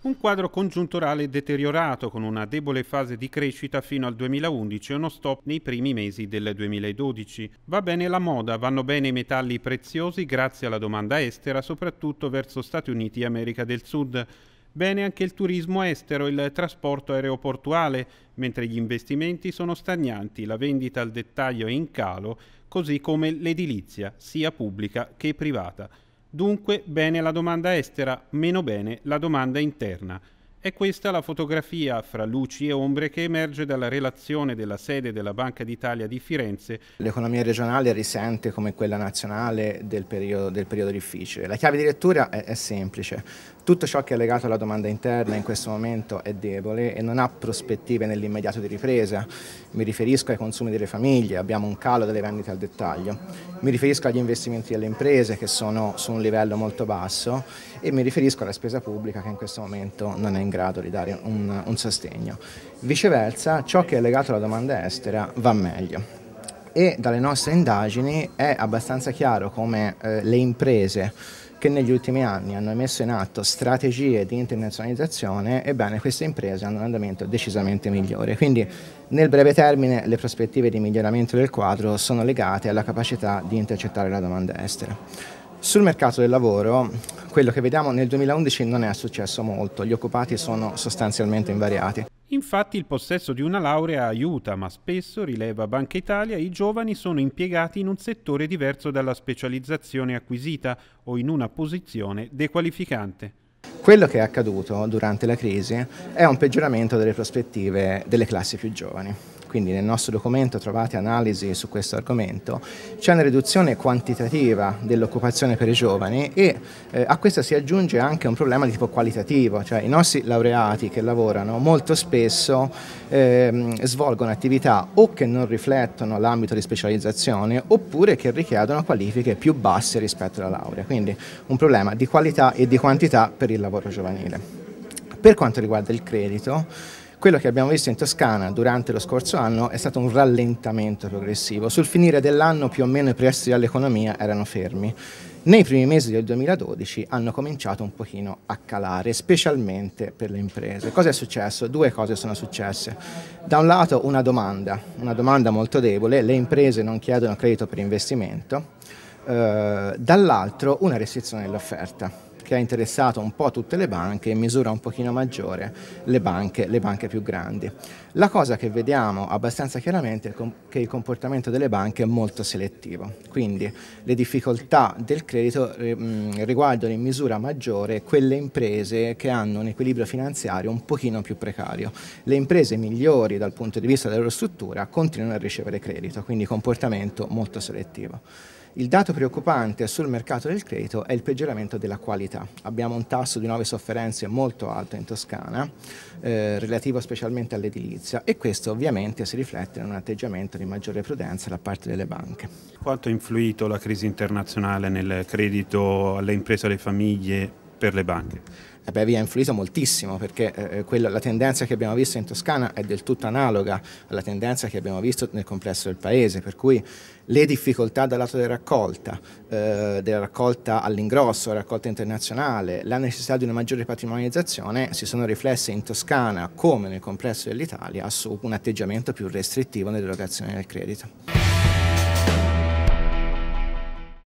Un quadro congiunturale deteriorato con una debole fase di crescita fino al 2011 e uno stop nei primi mesi del 2012. Va bene la moda, vanno bene i metalli preziosi grazie alla domanda estera, soprattutto verso Stati Uniti e America del Sud. Bene anche il turismo estero e il trasporto aeroportuale, mentre gli investimenti sono stagnanti, la vendita al dettaglio è in calo, così come l'edilizia, sia pubblica che privata. Dunque bene la domanda estera, meno bene la domanda interna. È questa la fotografia fra luci e ombre che emerge dalla relazione della sede della Banca d'Italia di Firenze. L'economia regionale risente come quella nazionale del periodo, del periodo difficile. La chiave di lettura è, è, semplice. Tutto ciò che è legato alla domanda interna in questo momento è debole e non ha prospettive nell'immediato di ripresa. Mi riferisco ai consumi delle famiglie, abbiamo un calo delle vendite al dettaglio. Mi riferisco agli investimenti delle imprese che sono su un livello molto basso e mi riferisco alla spesa pubblica che in questo momento non è in in grado di dare un, un sostegno. Viceversa, ciò che è legato alla domanda estera va meglio e dalle nostre indagini è abbastanza chiaro come eh, le imprese che negli ultimi anni hanno messo in atto strategie di internazionalizzazione, ebbene queste imprese hanno un andamento decisamente migliore. Quindi nel breve termine le prospettive di miglioramento del quadro sono legate alla capacità di intercettare la domanda estera. Sul mercato del lavoro quello che vediamo nel 2011 non è successo molto, gli occupati sono sostanzialmente invariati. Infatti il possesso di una laurea aiuta, ma spesso, rileva Banca Italia, i giovani sono impiegati in un settore diverso dalla specializzazione acquisita o in una posizione dequalificante. Quello che è accaduto durante la crisi è un peggioramento delle prospettive delle classi più giovani quindi nel nostro documento trovate analisi su questo argomento, c'è una riduzione quantitativa dell'occupazione per i giovani e eh, a questa si aggiunge anche un problema di tipo qualitativo, cioè i nostri laureati che lavorano molto spesso eh, svolgono attività o che non riflettono l'ambito di specializzazione oppure che richiedono qualifiche più basse rispetto alla laurea, quindi un problema di qualità e di quantità per il lavoro giovanile. Per quanto riguarda il credito, quello che abbiamo visto in Toscana durante lo scorso anno è stato un rallentamento progressivo. Sul finire dell'anno più o meno i prestiti all'economia erano fermi. Nei primi mesi del 2012 hanno cominciato un pochino a calare, specialmente per le imprese. Cosa è successo? Due cose sono successe. Da un lato una domanda, una domanda molto debole, le imprese non chiedono credito per investimento, eh, dall'altro una restrizione dell'offerta che ha interessato un po' tutte le banche in misura un pochino maggiore le banche, le banche più grandi. La cosa che vediamo abbastanza chiaramente è che il comportamento delle banche è molto selettivo, quindi le difficoltà del credito eh, mm, riguardano in misura maggiore quelle imprese che hanno un equilibrio finanziario un pochino più precario. Le imprese migliori dal punto di vista della loro struttura continuano a ricevere credito, quindi comportamento molto selettivo. Il dato preoccupante sul mercato del credito è il peggioramento della qualità. Abbiamo un tasso di nuove sofferenze molto alto in Toscana, eh, relativo specialmente all'edilizia e questo ovviamente si riflette in un atteggiamento di maggiore prudenza da parte delle banche. Quanto ha influito la crisi internazionale nel credito alle imprese e alle famiglie per le banche? eh beh, vi ha influito moltissimo perché eh, eh, quella, la tendenza che abbiamo visto in Toscana è del tutto analoga alla tendenza che abbiamo visto nel complesso del paese, per cui le difficoltà dal lato della raccolta, eh, della raccolta all'ingrosso, della raccolta internazionale, la necessità di una maggiore patrimonializzazione si sono riflesse in Toscana come nel complesso dell'Italia su un atteggiamento più restrittivo nell'erogazione del credito.